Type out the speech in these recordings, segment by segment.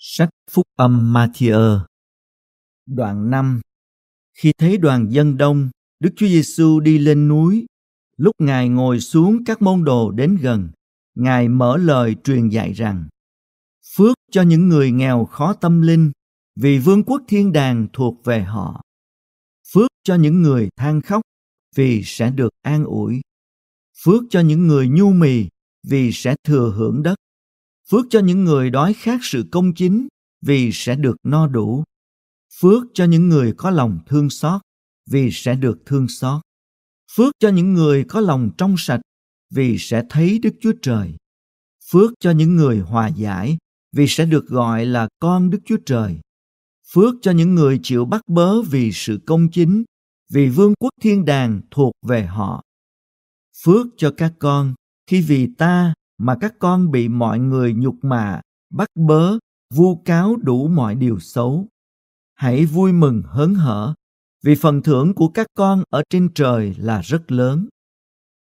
Sách Phúc âm Matthew Đoạn 5 Khi thấy đoàn dân đông, Đức Chúa Giêsu đi lên núi. Lúc Ngài ngồi xuống các môn đồ đến gần, Ngài mở lời truyền dạy rằng Phước cho những người nghèo khó tâm linh, vì vương quốc thiên đàng thuộc về họ. Phước cho những người than khóc, vì sẽ được an ủi. Phước cho những người nhu mì, vì sẽ thừa hưởng đất. Phước cho những người đói khát sự công chính vì sẽ được no đủ. Phước cho những người có lòng thương xót vì sẽ được thương xót. Phước cho những người có lòng trong sạch vì sẽ thấy Đức Chúa Trời. Phước cho những người hòa giải vì sẽ được gọi là con Đức Chúa Trời. Phước cho những người chịu bắt bớ vì sự công chính, vì vương quốc thiên đàng thuộc về họ. Phước cho các con khi vì ta mà các con bị mọi người nhục mạ, bắt bớ, vu cáo đủ mọi điều xấu. Hãy vui mừng hớn hở, vì phần thưởng của các con ở trên trời là rất lớn.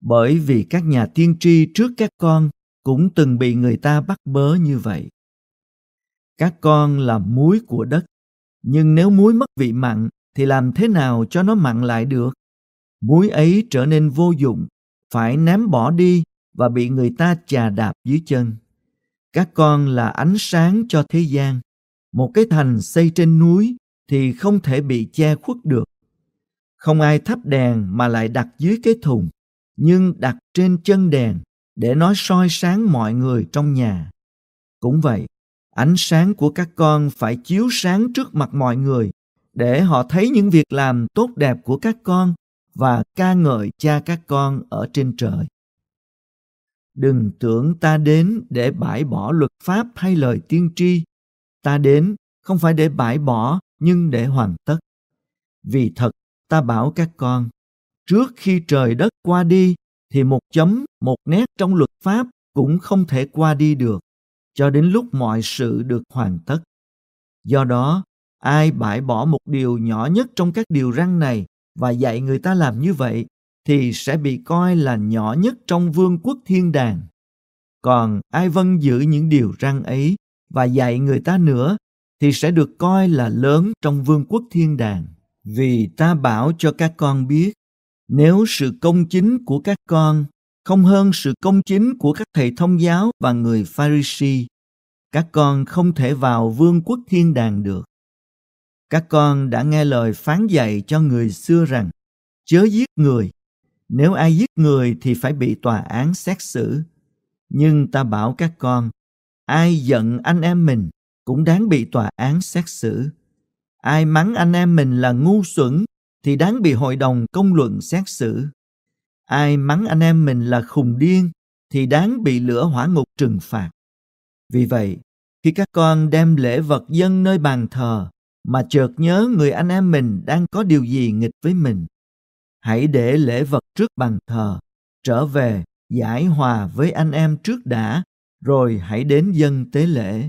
Bởi vì các nhà tiên tri trước các con cũng từng bị người ta bắt bớ như vậy. Các con là muối của đất, nhưng nếu muối mất vị mặn thì làm thế nào cho nó mặn lại được? Muối ấy trở nên vô dụng, phải ném bỏ đi và bị người ta chà đạp dưới chân. Các con là ánh sáng cho thế gian. Một cái thành xây trên núi thì không thể bị che khuất được. Không ai thắp đèn mà lại đặt dưới cái thùng, nhưng đặt trên chân đèn để nó soi sáng mọi người trong nhà. Cũng vậy, ánh sáng của các con phải chiếu sáng trước mặt mọi người để họ thấy những việc làm tốt đẹp của các con và ca ngợi cha các con ở trên trời đừng tưởng ta đến để bãi bỏ luật pháp hay lời tiên tri ta đến không phải để bãi bỏ nhưng để hoàn tất vì thật ta bảo các con trước khi trời đất qua đi thì một chấm một nét trong luật pháp cũng không thể qua đi được cho đến lúc mọi sự được hoàn tất do đó ai bãi bỏ một điều nhỏ nhất trong các điều răn này và dạy người ta làm như vậy thì sẽ bị coi là nhỏ nhất trong vương quốc thiên đàng. Còn ai vâng giữ những điều răn ấy và dạy người ta nữa thì sẽ được coi là lớn trong vương quốc thiên đàng. Vì ta bảo cho các con biết, nếu sự công chính của các con không hơn sự công chính của các thầy thông giáo và người Pharisee, các con không thể vào vương quốc thiên đàng được. Các con đã nghe lời phán dạy cho người xưa rằng, chớ giết người, nếu ai giết người thì phải bị tòa án xét xử. Nhưng ta bảo các con, ai giận anh em mình cũng đáng bị tòa án xét xử. Ai mắng anh em mình là ngu xuẩn thì đáng bị hội đồng công luận xét xử. Ai mắng anh em mình là khùng điên thì đáng bị lửa hỏa ngục trừng phạt. Vì vậy, khi các con đem lễ vật dân nơi bàn thờ mà chợt nhớ người anh em mình đang có điều gì nghịch với mình hãy để lễ vật trước bàn thờ trở về giải hòa với anh em trước đã rồi hãy đến dân tế lễ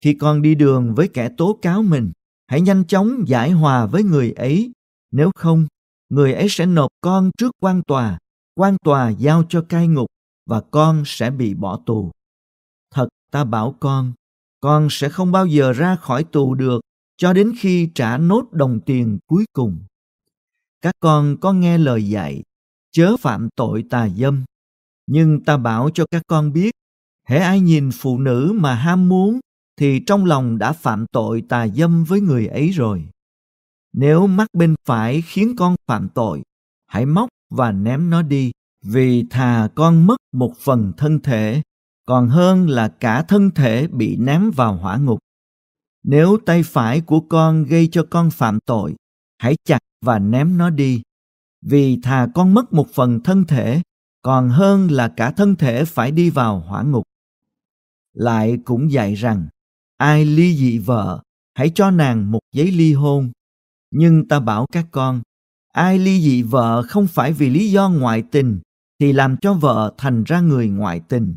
khi con đi đường với kẻ tố cáo mình hãy nhanh chóng giải hòa với người ấy nếu không người ấy sẽ nộp con trước quan tòa quan tòa giao cho cai ngục và con sẽ bị bỏ tù thật ta bảo con con sẽ không bao giờ ra khỏi tù được cho đến khi trả nốt đồng tiền cuối cùng các con có nghe lời dạy chớ phạm tội tà dâm nhưng ta bảo cho các con biết hễ ai nhìn phụ nữ mà ham muốn thì trong lòng đã phạm tội tà dâm với người ấy rồi nếu mắt bên phải khiến con phạm tội hãy móc và ném nó đi vì thà con mất một phần thân thể còn hơn là cả thân thể bị ném vào hỏa ngục nếu tay phải của con gây cho con phạm tội hãy chặt và ném nó đi. Vì thà con mất một phần thân thể, còn hơn là cả thân thể phải đi vào hỏa ngục. Lại cũng dạy rằng, ai ly dị vợ, hãy cho nàng một giấy ly hôn. Nhưng ta bảo các con, ai ly dị vợ không phải vì lý do ngoại tình, thì làm cho vợ thành ra người ngoại tình.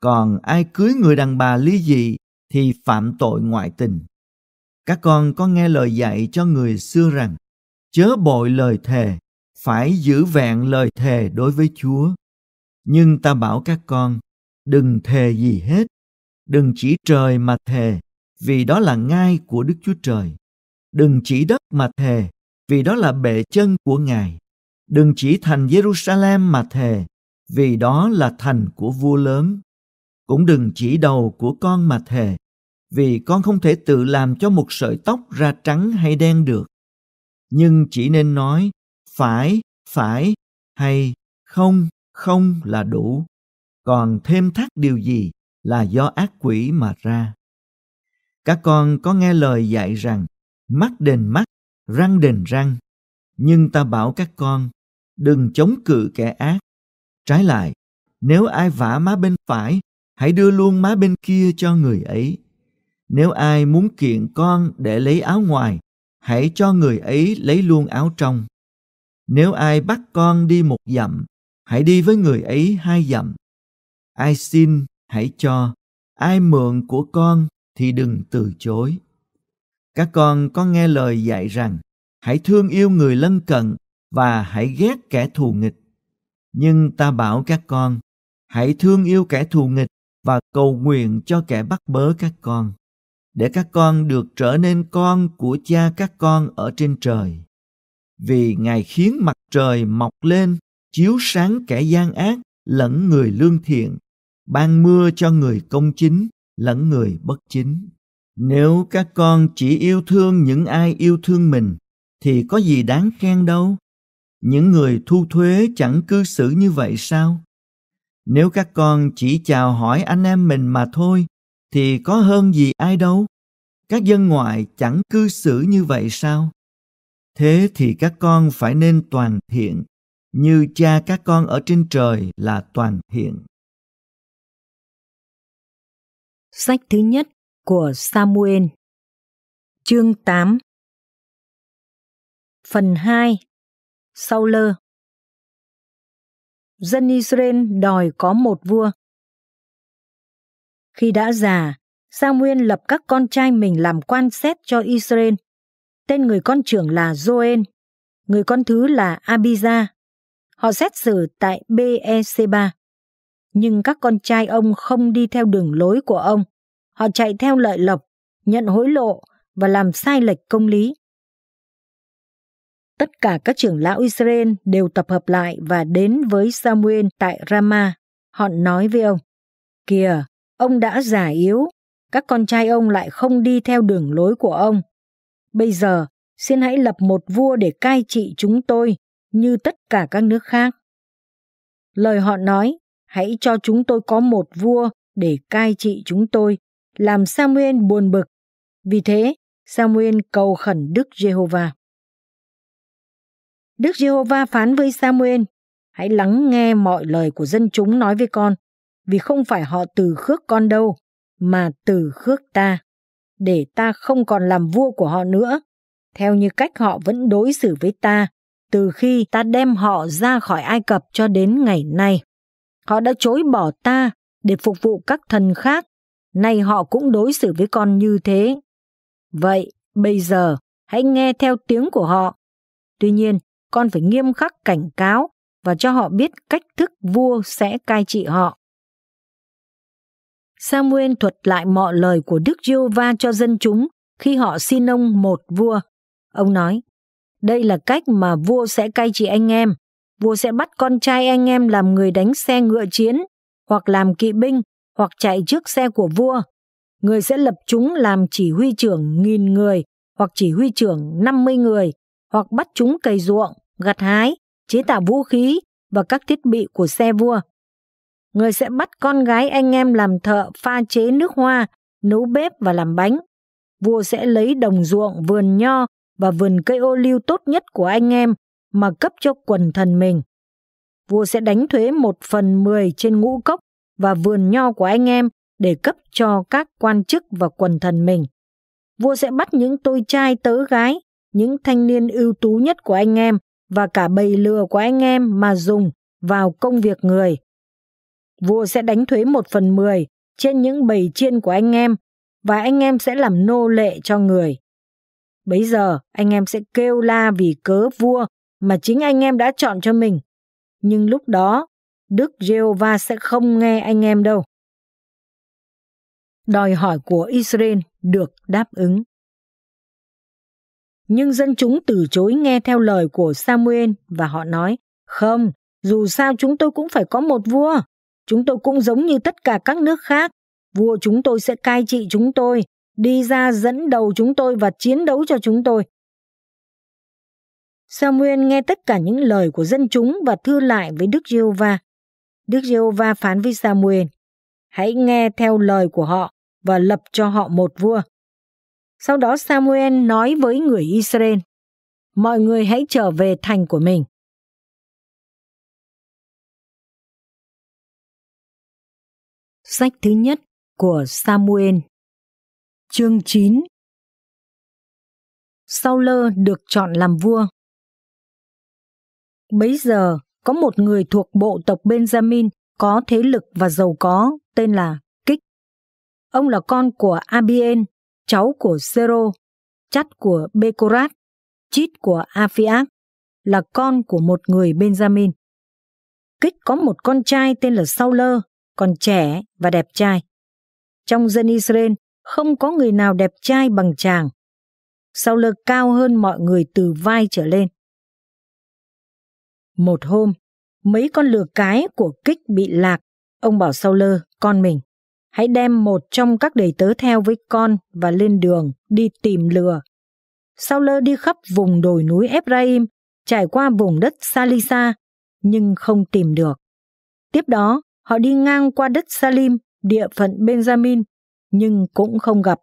Còn ai cưới người đàn bà ly dị thì phạm tội ngoại tình. Các con có nghe lời dạy cho người xưa rằng chớ bội lời thề, phải giữ vẹn lời thề đối với Chúa. Nhưng ta bảo các con, đừng thề gì hết, đừng chỉ trời mà thề, vì đó là ngai của Đức Chúa Trời. Đừng chỉ đất mà thề, vì đó là bệ chân của Ngài. Đừng chỉ thành Jerusalem mà thề, vì đó là thành của vua lớn. Cũng đừng chỉ đầu của con mà thề, vì con không thể tự làm cho một sợi tóc ra trắng hay đen được nhưng chỉ nên nói phải phải hay không không là đủ còn thêm thắt điều gì là do ác quỷ mà ra các con có nghe lời dạy rằng mắt đền mắt răng đền răng nhưng ta bảo các con đừng chống cự kẻ ác trái lại nếu ai vả má bên phải hãy đưa luôn má bên kia cho người ấy nếu ai muốn kiện con để lấy áo ngoài hãy cho người ấy lấy luôn áo trong nếu ai bắt con đi một dặm hãy đi với người ấy hai dặm ai xin hãy cho ai mượn của con thì đừng từ chối các con có nghe lời dạy rằng hãy thương yêu người lân cận và hãy ghét kẻ thù nghịch nhưng ta bảo các con hãy thương yêu kẻ thù nghịch và cầu nguyện cho kẻ bắt bớ các con để các con được trở nên con của cha các con ở trên trời vì ngài khiến mặt trời mọc lên chiếu sáng kẻ gian ác lẫn người lương thiện ban mưa cho người công chính lẫn người bất chính nếu các con chỉ yêu thương những ai yêu thương mình thì có gì đáng khen đâu những người thu thuế chẳng cư xử như vậy sao nếu các con chỉ chào hỏi anh em mình mà thôi thì có hơn gì ai đâu. Các dân ngoại chẳng cư xử như vậy sao? Thế thì các con phải nên toàn thiện, như cha các con ở trên trời là toàn thiện. Sách thứ nhất của Samuel Chương 8 Phần 2 Sau lơ Dân Israel đòi có một vua khi đã già, Samuel lập các con trai mình làm quan xét cho Israel. Tên người con trưởng là Joel, người con thứ là Abijah. Họ xét xử tại BEC3. Nhưng các con trai ông không đi theo đường lối của ông. Họ chạy theo lợi lộc, nhận hối lộ và làm sai lệch công lý. Tất cả các trưởng lão Israel đều tập hợp lại và đến với Samuel tại Rama. Họ nói với ông, Kìa, Ông đã già yếu, các con trai ông lại không đi theo đường lối của ông. Bây giờ, xin hãy lập một vua để cai trị chúng tôi như tất cả các nước khác. Lời họ nói, hãy cho chúng tôi có một vua để cai trị chúng tôi, làm Samuel buồn bực. Vì thế, Samuel cầu khẩn Đức Giê-hô-va. Đức Giê-hô-va phán với Samuel, hãy lắng nghe mọi lời của dân chúng nói với con, vì không phải họ từ khước con đâu, mà từ khước ta, để ta không còn làm vua của họ nữa, theo như cách họ vẫn đối xử với ta từ khi ta đem họ ra khỏi Ai Cập cho đến ngày nay. Họ đã chối bỏ ta để phục vụ các thần khác, nay họ cũng đối xử với con như thế. Vậy, bây giờ, hãy nghe theo tiếng của họ. Tuy nhiên, con phải nghiêm khắc cảnh cáo và cho họ biết cách thức vua sẽ cai trị họ. Samuel thuật lại mọi lời của Đức giê va cho dân chúng khi họ xin ông một vua. Ông nói, đây là cách mà vua sẽ cai trị anh em. Vua sẽ bắt con trai anh em làm người đánh xe ngựa chiến, hoặc làm kỵ binh, hoặc chạy trước xe của vua. Người sẽ lập chúng làm chỉ huy trưởng nghìn người, hoặc chỉ huy trưởng 50 người, hoặc bắt chúng cày ruộng, gặt hái, chế tạo vũ khí và các thiết bị của xe vua người sẽ bắt con gái anh em làm thợ pha chế nước hoa, nấu bếp và làm bánh. Vua sẽ lấy đồng ruộng, vườn nho và vườn cây ô liu tốt nhất của anh em mà cấp cho quần thần mình. Vua sẽ đánh thuế một phần mười trên ngũ cốc và vườn nho của anh em để cấp cho các quan chức và quần thần mình. Vua sẽ bắt những tôi trai tớ gái, những thanh niên ưu tú nhất của anh em và cả bầy lừa của anh em mà dùng vào công việc người vua sẽ đánh thuế một phần mười trên những bầy chiên của anh em và anh em sẽ làm nô lệ cho người. Bấy giờ anh em sẽ kêu la vì cớ vua mà chính anh em đã chọn cho mình. Nhưng lúc đó, Đức giê hô sẽ không nghe anh em đâu. Đòi hỏi của Israel được đáp ứng. Nhưng dân chúng từ chối nghe theo lời của Samuel và họ nói, không, dù sao chúng tôi cũng phải có một vua, Chúng tôi cũng giống như tất cả các nước khác, vua chúng tôi sẽ cai trị chúng tôi, đi ra dẫn đầu chúng tôi và chiến đấu cho chúng tôi. Samuel nghe tất cả những lời của dân chúng và thưa lại với Đức Giê-hô-va. Đức Giê-hô-va phán với Samuel: Hãy nghe theo lời của họ và lập cho họ một vua. Sau đó Samuel nói với người Israel: Mọi người hãy trở về thành của mình Sách thứ nhất của Samuel Chương 9 Sau lơ được chọn làm vua Bấy giờ, có một người thuộc bộ tộc Benjamin có thế lực và giàu có tên là Kích. Ông là con của Abien, cháu của Zero, chắt của Bekorat, chít của Afiak, là con của một người Benjamin. Kích có một con trai tên là Sauler còn trẻ và đẹp trai. Trong dân Israel, không có người nào đẹp trai bằng chàng. Sau lơ cao hơn mọi người từ vai trở lên. Một hôm, mấy con lừa cái của kích bị lạc, ông bảo sau lơ, con mình, hãy đem một trong các đầy tớ theo với con và lên đường đi tìm lừa. Sau lơ đi khắp vùng đồi núi Ephraim, trải qua vùng đất Salisa, nhưng không tìm được. Tiếp đó, Họ đi ngang qua đất Salim, địa phận Benjamin, nhưng cũng không gặp.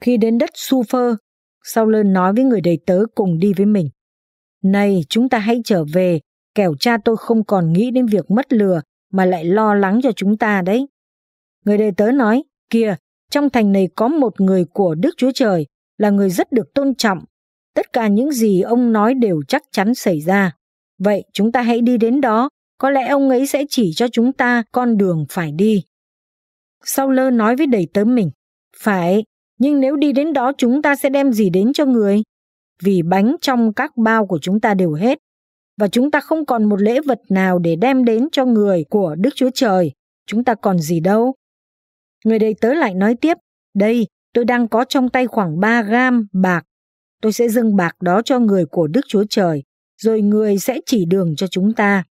Khi đến đất Sufer, sau lơn nói với người đầy tớ cùng đi với mình. Này, chúng ta hãy trở về, kẻo cha tôi không còn nghĩ đến việc mất lừa mà lại lo lắng cho chúng ta đấy. Người đầy tớ nói, kìa, trong thành này có một người của Đức Chúa Trời, là người rất được tôn trọng. Tất cả những gì ông nói đều chắc chắn xảy ra. Vậy chúng ta hãy đi đến đó có lẽ ông ấy sẽ chỉ cho chúng ta con đường phải đi. Sau lơ nói với đầy tớ mình, phải, nhưng nếu đi đến đó chúng ta sẽ đem gì đến cho người? Vì bánh trong các bao của chúng ta đều hết, và chúng ta không còn một lễ vật nào để đem đến cho người của Đức Chúa Trời, chúng ta còn gì đâu. Người đầy tớ lại nói tiếp, đây, tôi đang có trong tay khoảng 3 gram bạc, tôi sẽ dâng bạc đó cho người của Đức Chúa Trời, rồi người sẽ chỉ đường cho chúng ta.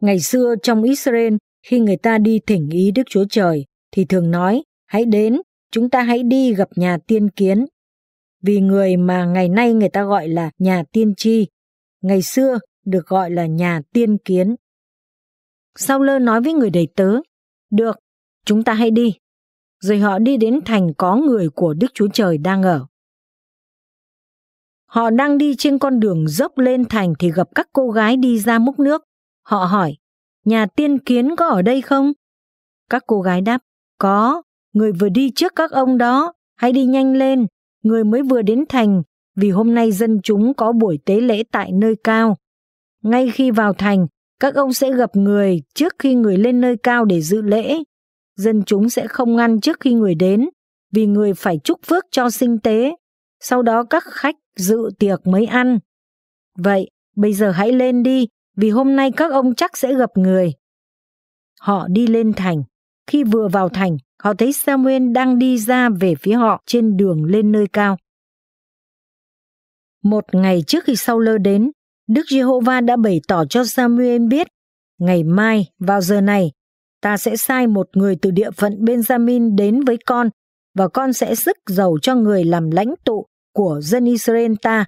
Ngày xưa trong Israel, khi người ta đi thỉnh ý Đức Chúa Trời, thì thường nói, hãy đến, chúng ta hãy đi gặp nhà tiên kiến. Vì người mà ngày nay người ta gọi là nhà tiên tri, ngày xưa được gọi là nhà tiên kiến. Sau lơ nói với người đầy tớ, được, chúng ta hãy đi. Rồi họ đi đến thành có người của Đức Chúa Trời đang ở. Họ đang đi trên con đường dốc lên thành thì gặp các cô gái đi ra múc nước. Họ hỏi, nhà tiên kiến có ở đây không? Các cô gái đáp, có, người vừa đi trước các ông đó, hãy đi nhanh lên, người mới vừa đến thành, vì hôm nay dân chúng có buổi tế lễ tại nơi cao. Ngay khi vào thành, các ông sẽ gặp người trước khi người lên nơi cao để dự lễ. Dân chúng sẽ không ngăn trước khi người đến, vì người phải chúc phước cho sinh tế. Sau đó các khách dự tiệc mới ăn. Vậy, bây giờ hãy lên đi, vì hôm nay các ông chắc sẽ gặp người. Họ đi lên thành. Khi vừa vào thành, họ thấy Samuel đang đi ra về phía họ trên đường lên nơi cao. Một ngày trước khi sau lơ đến, Đức Giê-hô-va đã bày tỏ cho Samuel biết, ngày mai vào giờ này, ta sẽ sai một người từ địa phận Benjamin đến với con và con sẽ sức giàu cho người làm lãnh tụ của dân Israel ta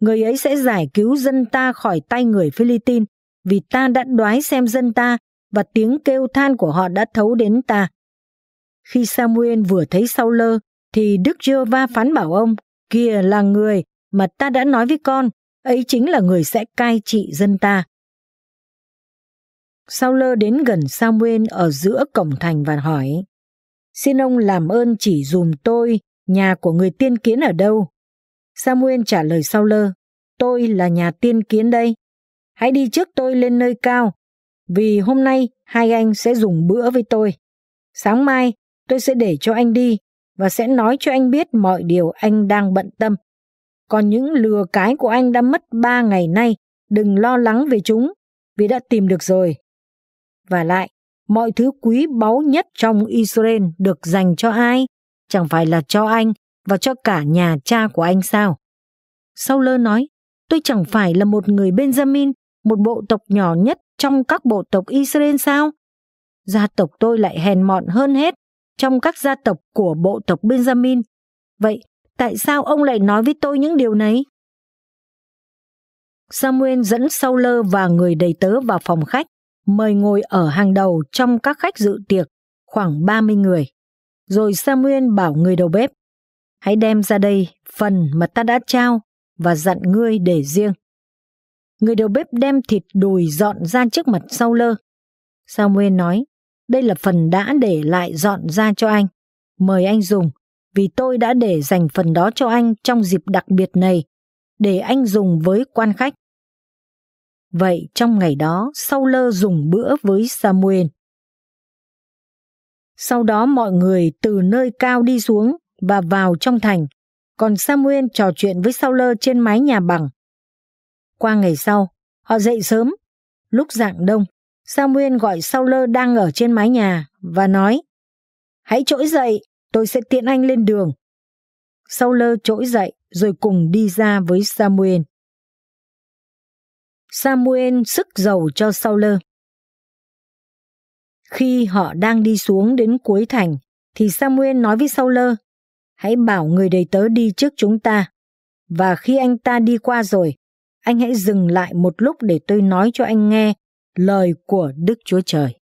người ấy sẽ giải cứu dân ta khỏi tay người Philippines, vì ta đã đoái xem dân ta và tiếng kêu than của họ đã thấu đến ta. Khi Samuel vừa thấy sau lơ, thì Đức giê va phán bảo ông, kia là người mà ta đã nói với con, ấy chính là người sẽ cai trị dân ta. Sau lơ đến gần Samuel ở giữa cổng thành và hỏi, xin ông làm ơn chỉ dùm tôi, nhà của người tiên kiến ở đâu? Samuel trả lời sau lơ, tôi là nhà tiên kiến đây. Hãy đi trước tôi lên nơi cao, vì hôm nay hai anh sẽ dùng bữa với tôi. Sáng mai tôi sẽ để cho anh đi và sẽ nói cho anh biết mọi điều anh đang bận tâm. Còn những lừa cái của anh đã mất ba ngày nay, đừng lo lắng về chúng, vì đã tìm được rồi. Và lại, mọi thứ quý báu nhất trong Israel được dành cho ai? Chẳng phải là cho anh, và cho cả nhà cha của anh sao? Sau lơ nói, tôi chẳng phải là một người Benjamin, một bộ tộc nhỏ nhất trong các bộ tộc Israel sao? Gia tộc tôi lại hèn mọn hơn hết trong các gia tộc của bộ tộc Benjamin. Vậy tại sao ông lại nói với tôi những điều này? Samuel dẫn Sau Lơ và người đầy tớ vào phòng khách, mời ngồi ở hàng đầu trong các khách dự tiệc, khoảng 30 người. Rồi Samuel bảo người đầu bếp, hãy đem ra đây phần mà ta đã trao và dặn ngươi để riêng. Người đầu bếp đem thịt đùi dọn ra trước mặt sau lơ. Samuel nói, đây là phần đã để lại dọn ra cho anh. Mời anh dùng, vì tôi đã để dành phần đó cho anh trong dịp đặc biệt này, để anh dùng với quan khách. Vậy trong ngày đó, sau lơ dùng bữa với Samuel. Sau đó mọi người từ nơi cao đi xuống và vào trong thành, còn Samuel trò chuyện với Sau trên mái nhà bằng. Qua ngày sau, họ dậy sớm. Lúc dạng đông, Samuel gọi Sau đang ở trên mái nhà và nói Hãy trỗi dậy, tôi sẽ tiện anh lên đường. Sau Lơ trỗi dậy rồi cùng đi ra với Samuel. Samuel sức dầu cho Sau Khi họ đang đi xuống đến cuối thành, thì Samuel nói với Sau hãy bảo người đầy tớ đi trước chúng ta. Và khi anh ta đi qua rồi, anh hãy dừng lại một lúc để tôi nói cho anh nghe lời của Đức Chúa Trời.